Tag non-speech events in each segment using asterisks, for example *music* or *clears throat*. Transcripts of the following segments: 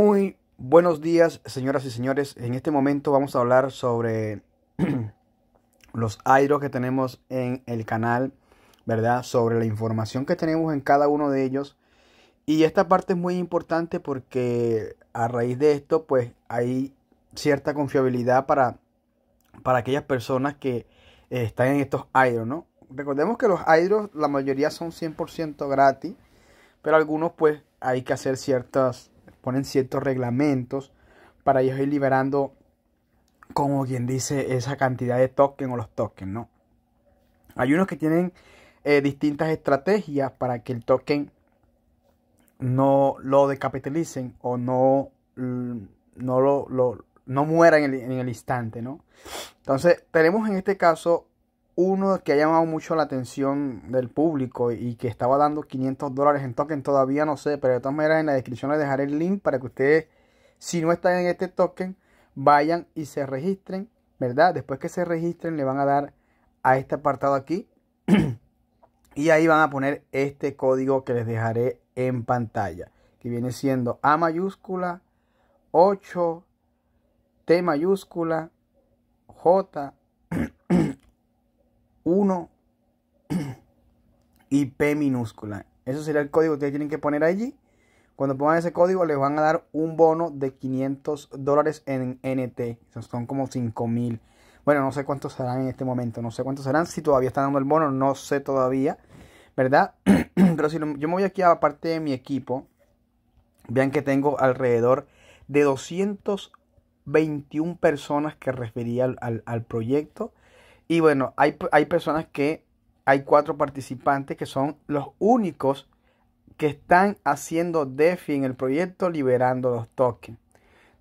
Muy buenos días, señoras y señores. En este momento vamos a hablar sobre *clears throat* los ayros que tenemos en el canal, ¿verdad? Sobre la información que tenemos en cada uno de ellos. Y esta parte es muy importante porque a raíz de esto, pues hay cierta confiabilidad para, para aquellas personas que eh, están en estos ayros, ¿no? Recordemos que los ayros, la mayoría son 100% gratis, pero algunos, pues, hay que hacer ciertas ponen ciertos reglamentos para ellos ir liberando, como quien dice, esa cantidad de token o los tokens, ¿no? Hay unos que tienen eh, distintas estrategias para que el token no lo decapitalicen o no, mm, no, lo, no muera en en el instante, ¿no? Entonces, tenemos en este caso uno que ha llamado mucho la atención del público y que estaba dando 500 dólares en token, todavía no sé, pero de todas maneras en la descripción les dejaré el link para que ustedes, si no están en este token, vayan y se registren, ¿verdad? Después que se registren le van a dar a este apartado aquí *clears throat* y ahí van a poner este código que les dejaré en pantalla, que viene siendo A mayúscula 8, T mayúscula J 1 *clears throat* y P minúscula. Eso sería el código que tienen que poner allí. Cuando pongan ese código les van a dar un bono de 500 dólares en NT. son como 5000 Bueno, no sé cuántos serán en este momento. No sé cuántos serán. Si todavía están dando el bono, no sé todavía. ¿Verdad? *clears throat* Pero si yo me voy aquí a la parte de mi equipo, vean que tengo alrededor de 221 personas que refería al proyecto y bueno, hay, hay personas que, hay cuatro participantes que son los únicos que están haciendo DeFi en el proyecto liberando los tokens.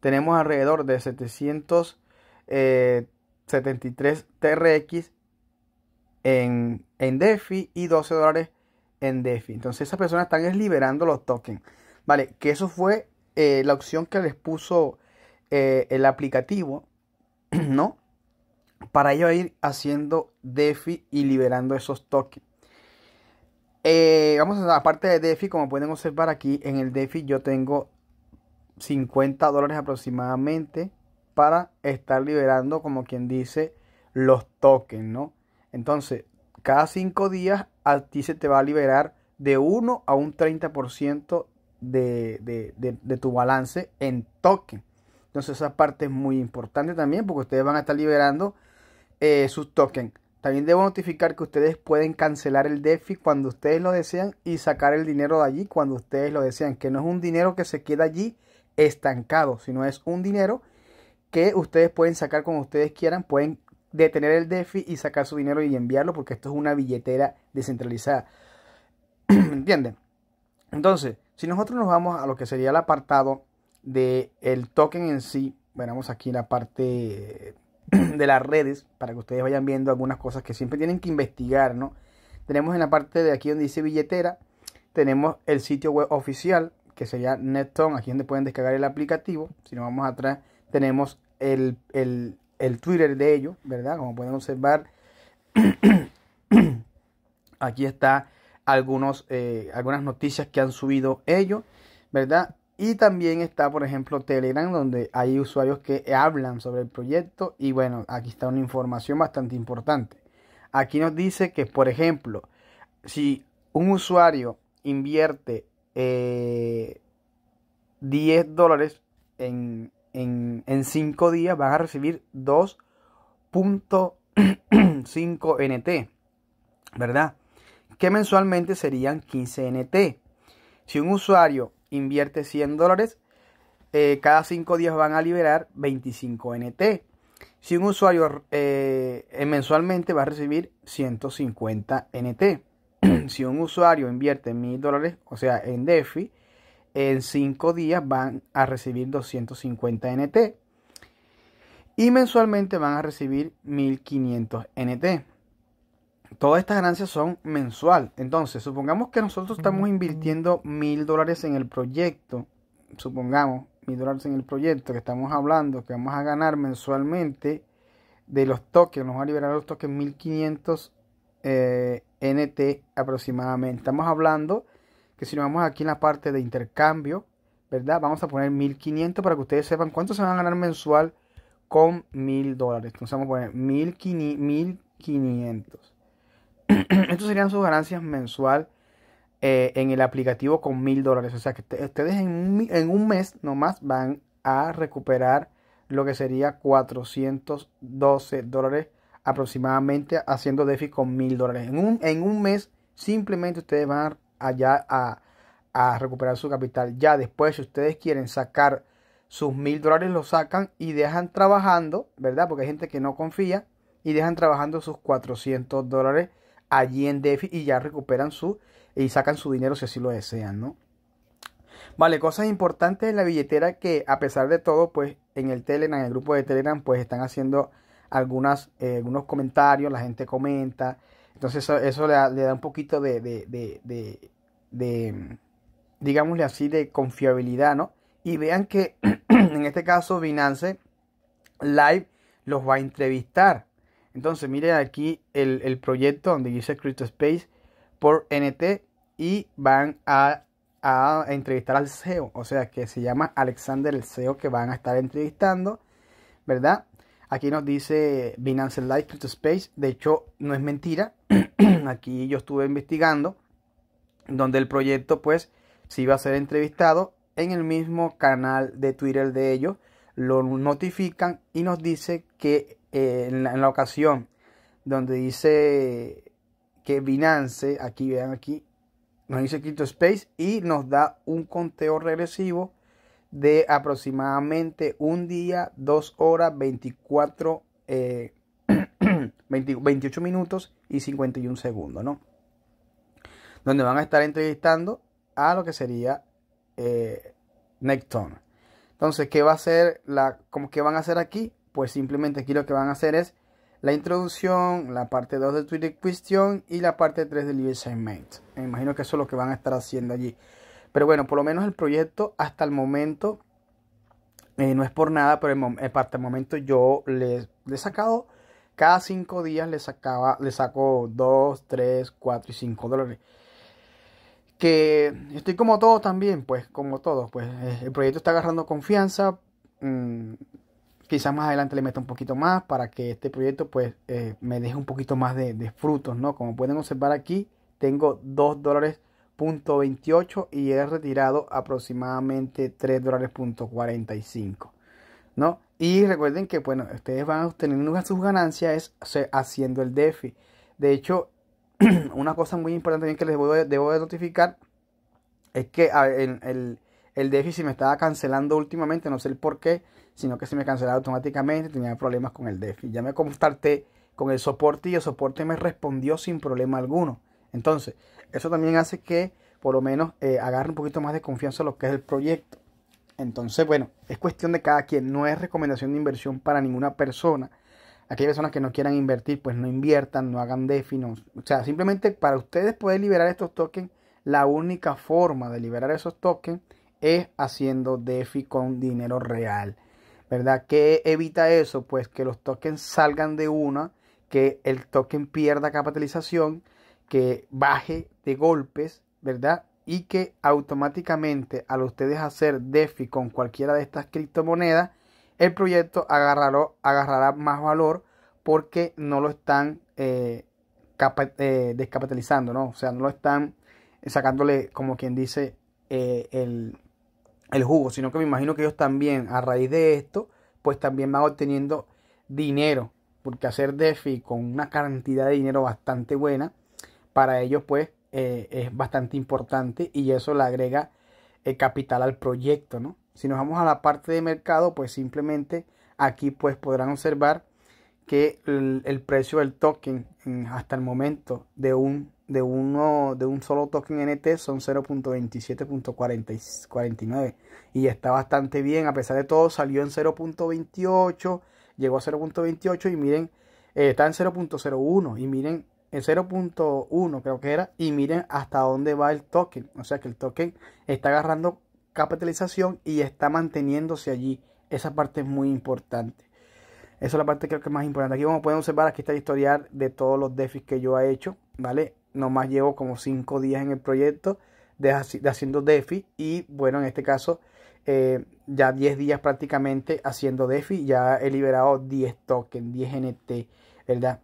Tenemos alrededor de 773 eh, TRX en, DeFi y 12 dólares en DeFi. Entonces esas personas están liberando los tokens. Vale, que eso fue eh, la opción que les puso eh, el aplicativo, *clears throat* ¿no? para ello ir haciendo DeFi y liberando esos tokens. Eh, vamos a la parte de DeFi, como pueden observar aquí en el DeFi yo tengo 50 dólares aproximadamente para estar liberando, como quien dice, los tokens, ¿no? Entonces, cada cinco días a ti se te va a liberar de 1 a un 30% de, de, de, de tu balance en token. Entonces esa parte es muy importante también porque ustedes van a estar liberando eh, sus tokens. También debo notificar que ustedes pueden cancelar el DeFi cuando ustedes lo desean y sacar el dinero de allí cuando ustedes lo desean. Que no es un dinero que se queda allí estancado, sino es un dinero que ustedes pueden sacar cuando ustedes quieran. Pueden detener el DeFi y sacar su dinero y enviarlo porque esto es una billetera descentralizada. *clears throat* ¿Entienden? Entonces, si nosotros nos vamos a lo que sería el apartado del el token en sí, veremos aquí la parte *clears throat* de las redes para que ustedes vayan viendo algunas cosas que siempre tienen que investigar, ¿no? Tenemos en la parte de aquí donde dice billetera, tenemos el sitio web oficial que sería Netton, aquí donde pueden descargar el aplicativo. Si nos vamos atrás, tenemos el, Twitter de ellos, ¿verdad? Como pueden observar, *clears throat* aquí está algunos, eh, algunas noticias que han subido ellos, ¿verdad? Y también está, por ejemplo, Telegram, donde hay usuarios que hablan sobre el proyecto. Y bueno, aquí está una información bastante importante. Aquí nos dice que, por ejemplo, si un usuario invierte 10 eh, dólares en, en, en 5 días, van a recibir 2.5 *clears throat* NT, ¿verdad? Que mensualmente serían 15 NT. Si un usuario invierte 100 dólares, eh, cada 5 días van a liberar 25 NT. Si un usuario eh, eh, mensualmente va a recibir 150 NT. *clears throat* si un usuario invierte 1000 dólares, o sea, en DeFi, en 5 días van a recibir 250 NT. Y mensualmente van a recibir 1500 NT todas estas ganancias son mensual. Entonces, supongamos que nosotros estamos invirtiendo mil dólares en el proyecto. Supongamos mil dólares en el proyecto que estamos hablando, que vamos a ganar mensualmente de los toques. Nos va a liberar los toques 1500 NT aproximadamente. Estamos hablando que si nos vamos aquí en la parte de intercambio, ¿verdad? Vamos a poner 1500 para que ustedes sepan cuánto se van a ganar mensual con mil dólares. Entonces vamos a poner 1500. *clears throat* Estos serían sus ganancias mensual eh, en el aplicativo con mil dólares. O sea que ustedes en un, mes nomás van a recuperar lo que sería 412 dólares aproximadamente haciendo déficit con mil dólares. En un, en un mes simplemente ustedes van allá a, recuperar su capital. Ya después, si ustedes quieren sacar sus mil dólares, lo sacan y dejan trabajando, ¿verdad? Porque hay gente que no confía y dejan trabajando sus 400 dólares allí en DeFi y ya recuperan su y sacan su dinero si así lo desean, ¿no? Vale, cosas importantes en la billetera que a pesar de todo, pues en el Telegram, en el grupo de Telegram, pues están haciendo algunas, eh, algunos comentarios, la gente comenta, entonces eso, le, da, un poquito de, de, de, digámosle así, de confiabilidad, ¿no? Y vean que *clears throat* en este caso Binance Live los va a entrevistar. Entonces, mire aquí el, proyecto donde dice CryptoSpace por NT y van a, entrevistar al CEO. O sea, que se llama Alexander el CEO que van a estar entrevistando, ¿verdad? Aquí nos dice Binance Live Space, De hecho, no es mentira. *clears throat* aquí yo estuve investigando donde el proyecto, pues, si va a ser entrevistado en el mismo canal de Twitter de ellos. Lo notifican y nos dice que eh, en, la, ocasión donde dice que Binance, aquí vean aquí, nos dice Space y nos da un conteo regresivo de aproximadamente un día, dos horas, 24, 28 eh, *clears throat* minutos y 51 segundos, ¿no? Donde van a estar entrevistando a lo que sería eh, Necton. Entonces, ¿qué va a hacer la, como que van a hacer aquí? pues simplemente aquí lo que van a hacer es la introducción, la parte 2 de Twitter Question y la parte 3 del assignment. Me imagino que eso es lo que van a estar haciendo allí. Pero bueno, por lo menos el proyecto hasta el momento, eh, no es por nada, pero eh, hasta el momento yo le, he sacado, cada 5 días le, sacaba, saco 2, 3, 4 y 5 dólares. Que estoy como todos también, pues como todos, pues eh, el proyecto está agarrando confianza. Mm, quizás más adelante le meta un poquito más para que este proyecto pues eh, me deje un poquito más de, frutos, ¿no? Como pueden observar aquí, tengo 2 dólares punto 28 y he retirado aproximadamente 3 dólares punto 45, ¿no? Y recuerden que, bueno, ustedes van a obtener sus ganancias haciendo el DeFi. De hecho, *clears throat* una cosa muy importante que les debo de, notificar es que en el el déficit me estaba cancelando últimamente, no sé el por qué, sino que se me cancelaba automáticamente, tenía problemas con el déficit. Ya me contacté con el soporte y el soporte me respondió sin problema alguno. Entonces, eso también hace que por lo menos eh, agarre un poquito más de confianza lo que es el proyecto. Entonces, bueno, es cuestión de cada quien, no es recomendación de inversión para ninguna persona. hay personas que no quieran invertir, pues no inviertan, no hagan déficit. o sea, simplemente para ustedes poder liberar estos tokens, la única forma de liberar esos tokens es haciendo DeFi con dinero real. ¿Verdad? ¿Qué evita eso? Pues que los tokens salgan de una, que el token pierda capitalización, que baje de golpes, ¿verdad? Y que automáticamente al ustedes hacer DeFi con cualquiera de estas criptomonedas, el proyecto agarrará, agarrará más valor porque no lo están eh, eh, descapitalizando, ¿no? O sea, no lo están sacándole, como quien dice, eh, el, el jugo, sino que me imagino que ellos también, a raíz de esto, pues también van obteniendo dinero, porque hacer DeFi con una cantidad de dinero bastante buena, para ellos pues eh, es bastante importante y eso le agrega el eh, capital al proyecto, ¿no? Si nos vamos a la parte de mercado, pues simplemente aquí pues podrán observar que el, precio del token hasta el momento de un, de uno, de un solo token NT son 0.27.49 y está bastante bien, a pesar de todo salió en 0.28, llegó a 0.28 y miren, eh, está en 0.01 y miren en 0.1 creo que era y miren hasta dónde va el token o sea que el token está agarrando capitalización y está manteniéndose allí esa parte es muy importante esa es la parte creo que es más importante. Aquí como pueden observar, aquí está el historial de todos los déficits que yo he hecho, ¿vale? Nomás llevo como 5 días en el proyecto de, haciendo DeFi y bueno, en este caso eh, ya 10 días prácticamente haciendo DeFi, ya he liberado 10 tokens, 10 NT, ¿verdad?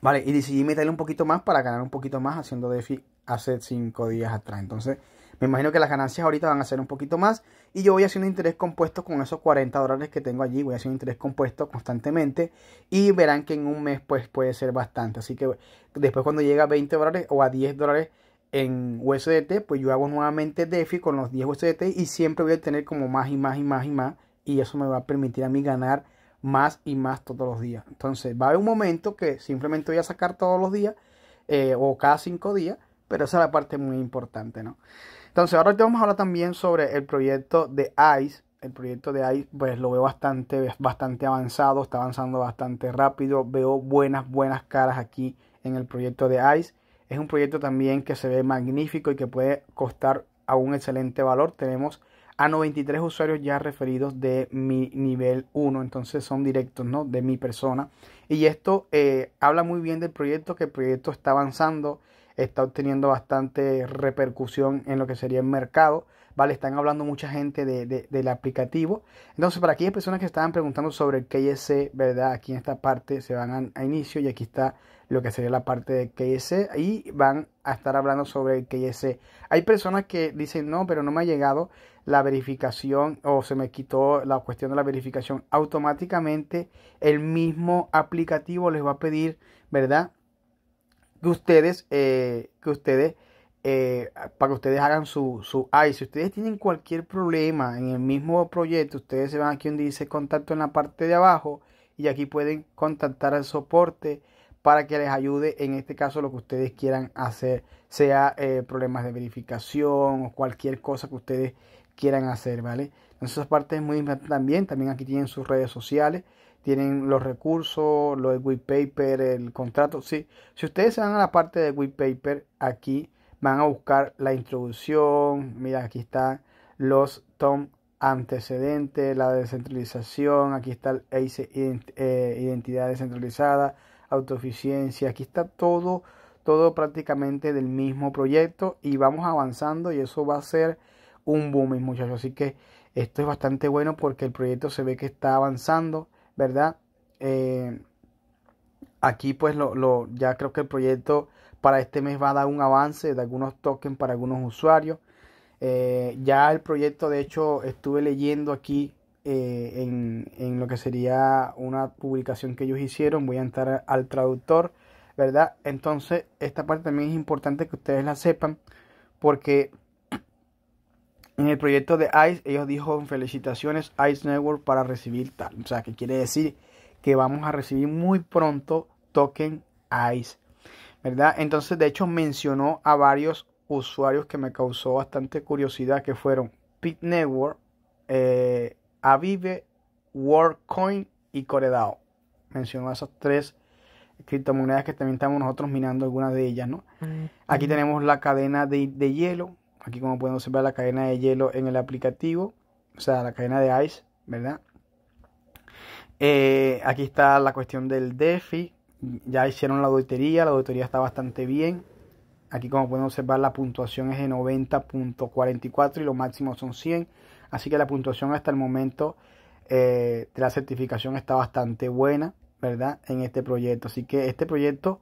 Vale, y decidí meterle un poquito más para ganar un poquito más haciendo DeFi hace 5 días atrás. Entonces, me imagino que las ganancias ahorita van a ser un poquito más. Y yo voy haciendo interés compuesto con esos 40 dólares que tengo allí. Voy haciendo interés compuesto constantemente. Y verán que en un mes pues puede ser bastante. Así que después cuando llega a 20 dólares o a 10 dólares en USDT, pues yo hago nuevamente DeFi con los 10 USDT. Y siempre voy a tener como más y más y más y más. Y eso me va a permitir a mí ganar más y más todos los días. Entonces va a haber un momento que simplemente voy a sacar todos los días. Eh, o cada 5 días. Pero esa es la parte muy importante, ¿no? Entonces, ahora te vamos a hablar también sobre el proyecto de ICE. El proyecto de ICE, pues lo veo bastante, bastante avanzado, está avanzando bastante rápido. Veo buenas, buenas caras aquí en el proyecto de ICE. Es un proyecto también que se ve magnífico y que puede costar a un excelente valor. Tenemos a 93 usuarios ya referidos de mi nivel 1, entonces son directos, ¿no? De mi persona. Y esto eh, habla muy bien del proyecto, que el proyecto está avanzando, está obteniendo bastante repercusión en lo que sería el mercado. ¿Vale? Están hablando mucha gente de, del aplicativo. Entonces, para aquellas personas que estaban preguntando sobre el KYC, ¿verdad? Aquí en esta parte se van a, inicio y aquí está lo que sería la parte de KSC y van a estar hablando sobre el KSC. Hay personas que dicen, no, pero no me ha llegado la verificación o se me quitó la cuestión de la verificación. Automáticamente el mismo aplicativo les va a pedir, ¿verdad? que ustedes, eh, que ustedes, eh, para que ustedes hagan su, su si ustedes tienen cualquier problema en el mismo proyecto, ustedes se van aquí donde dice contacto en la parte de abajo y aquí pueden contactar al soporte para que les ayude en este caso lo que ustedes quieran hacer, sea eh, problemas de verificación o cualquier cosa que ustedes quieran hacer, ¿vale? Entonces esa parte es muy importante también, también aquí tienen sus redes sociales, tienen los recursos, lo de white paper, el contrato. Sí, si ustedes se van a la parte de white paper, aquí van a buscar la introducción. Mira, aquí están los tom antecedentes, la descentralización. Aquí está el eh, identidad descentralizada, autoeficiencia. Aquí está todo, todo prácticamente del mismo proyecto y vamos avanzando y eso va a ser un boom, muchachos. Así que esto es bastante bueno porque el proyecto se ve que está avanzando. ¿verdad? Eh, aquí pues lo, lo, ya creo que el proyecto para este mes va a dar un avance de algunos tokens para algunos usuarios. Eh, ya el proyecto, de hecho, estuve leyendo aquí eh, en, en, lo que sería una publicación que ellos hicieron. Voy a entrar al traductor, ¿verdad? Entonces, esta parte también es importante que ustedes la sepan porque en el proyecto de ICE, ellos dijo felicitaciones ICE Network para recibir tal. O sea, que quiere decir que vamos a recibir muy pronto token ICE. ¿Verdad? Entonces, de hecho, mencionó a varios usuarios que me causó bastante curiosidad, que fueron Pit Network, eh, Avive, WorldCoin y Coredao. Mencionó esas tres criptomonedas que también estamos nosotros minando algunas de ellas, ¿no? Ah, Aquí tenemos la cadena de, de hielo, Aquí como pueden observar la cadena de hielo en el aplicativo, o sea, la cadena de Ice, ¿verdad? Eh, aquí está la cuestión del DeFi. Ya hicieron la auditoría, la auditoría está bastante bien. Aquí como pueden observar la puntuación es de 90.44 y los máximos son 100. Así que la puntuación hasta el momento eh, de la certificación está bastante buena, ¿verdad? En este proyecto. Así que este proyecto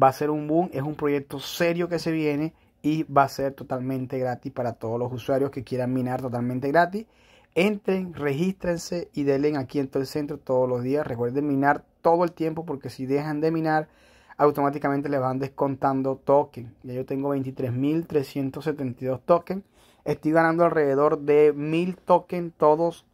va a ser un boom. Es un proyecto serio que se viene y va a ser totalmente gratis para todos los usuarios que quieran minar totalmente gratis. Entren, regístrense y denle aquí en todo el centro todos los días. Recuerden minar todo el tiempo porque si dejan de minar, automáticamente le van descontando tokens. Ya yo tengo 23.372 tokens. Estoy ganando alrededor de 1.000 tokens todos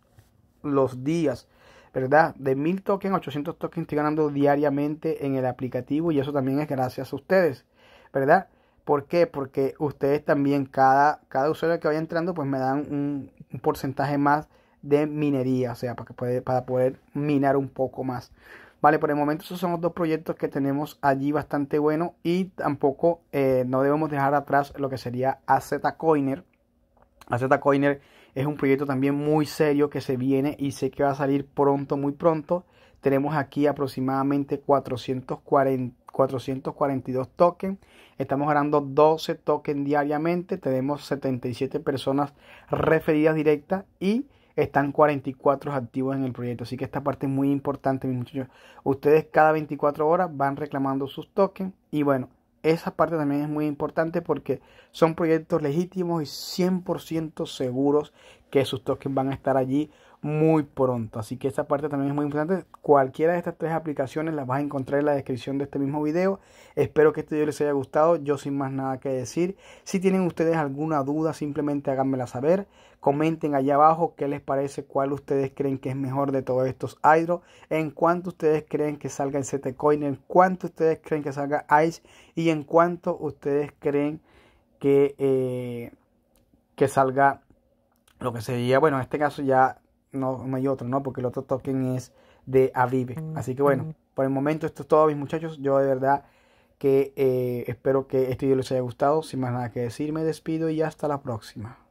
los días. ¿Verdad? De 1.000 tokens, 800 tokens estoy ganando diariamente en el aplicativo y eso también es gracias a ustedes. ¿Verdad? ¿Por qué? Porque ustedes también, cada, cada usuario que vaya entrando, pues me dan un, porcentaje más de minería, o sea, para, que puede, para poder minar un poco más. Vale, por el momento esos son los dos proyectos que tenemos allí bastante buenos y tampoco eh, no debemos dejar atrás lo que sería AZ Coiner. AZ Coiner es un proyecto también muy serio que se viene y sé que va a salir pronto, muy pronto. Tenemos aquí aproximadamente 440 442 tokens. Estamos ganando 12 tokens diariamente. Tenemos 77 personas referidas directas y están 44 activos en el proyecto. Así que esta parte es muy importante, mis muchachos. Ustedes cada 24 horas van reclamando sus tokens. Y bueno, esa parte también es muy importante porque son proyectos legítimos y 100% seguros que sus tokens van a estar allí muy pronto. Así que esta parte también es muy importante. Cualquiera de estas tres aplicaciones las vas a encontrar en la descripción de este mismo video. Espero que este video les haya gustado. Yo sin más nada que decir. Si tienen ustedes alguna duda, simplemente háganmela saber. Comenten allá abajo qué les parece, cuál ustedes creen que es mejor de todos estos hydro, en cuánto ustedes creen que salga el 7 Coin, en cuánto ustedes creen que salga ICE y en cuánto ustedes creen que, eh, que salga lo que sería, bueno, en este caso ya no, hay otro, ¿no? Porque el otro token es de Avive. Mm, Así que bueno, mm. por el momento esto es todo, mis muchachos. Yo de verdad que eh, espero que este video les haya gustado. Sin más nada que decir, me despido y hasta la próxima.